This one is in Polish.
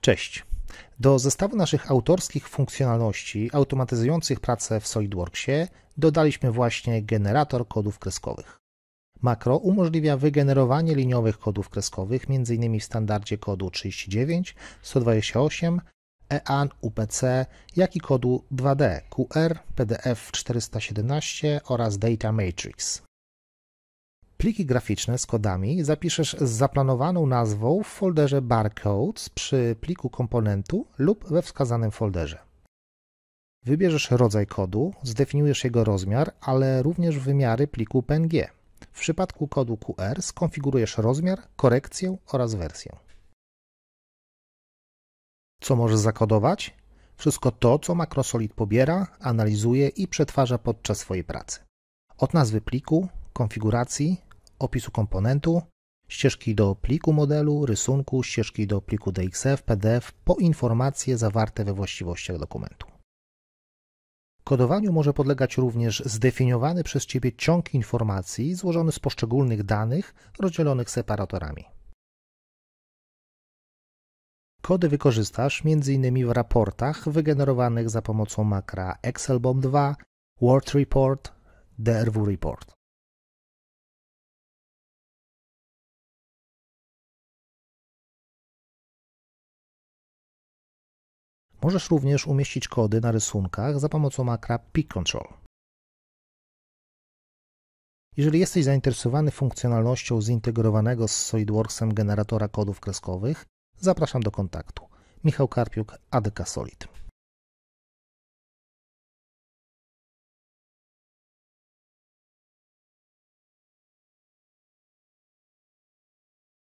Cześć. Do zestawu naszych autorskich funkcjonalności automatyzujących pracę w SolidWorksie dodaliśmy właśnie generator kodów kreskowych. Makro umożliwia wygenerowanie liniowych kodów kreskowych m.in. w standardzie kodu 39, 128, EAN, UPC, jak i kodu 2D QR, PDF 417 oraz Data Matrix. Pliki graficzne z kodami zapiszesz z zaplanowaną nazwą w folderze barcodes przy pliku komponentu lub we wskazanym folderze. Wybierzesz rodzaj kodu, zdefiniujesz jego rozmiar, ale również wymiary pliku PNG. W przypadku kodu QR skonfigurujesz rozmiar, korekcję oraz wersję. Co możesz zakodować? Wszystko to, co Macrosolid pobiera, analizuje i przetwarza podczas swojej pracy. Od nazwy pliku, konfiguracji, opisu komponentu, ścieżki do pliku modelu, rysunku, ścieżki do pliku DXF, PDF po informacje zawarte we właściwościach dokumentu. Kodowaniu może podlegać również zdefiniowany przez Ciebie ciąg informacji złożony z poszczególnych danych rozdzielonych separatorami. Kody wykorzystasz m.in. w raportach wygenerowanych za pomocą makra ExcelBomb 2, Word Report, DRW Report. Możesz również umieścić kody na rysunkach za pomocą makra Peak Control. Jeżeli jesteś zainteresowany funkcjonalnością zintegrowanego z SolidWorksem generatora kodów kreskowych, zapraszam do kontaktu. Michał Karpiuk, ADK Solid.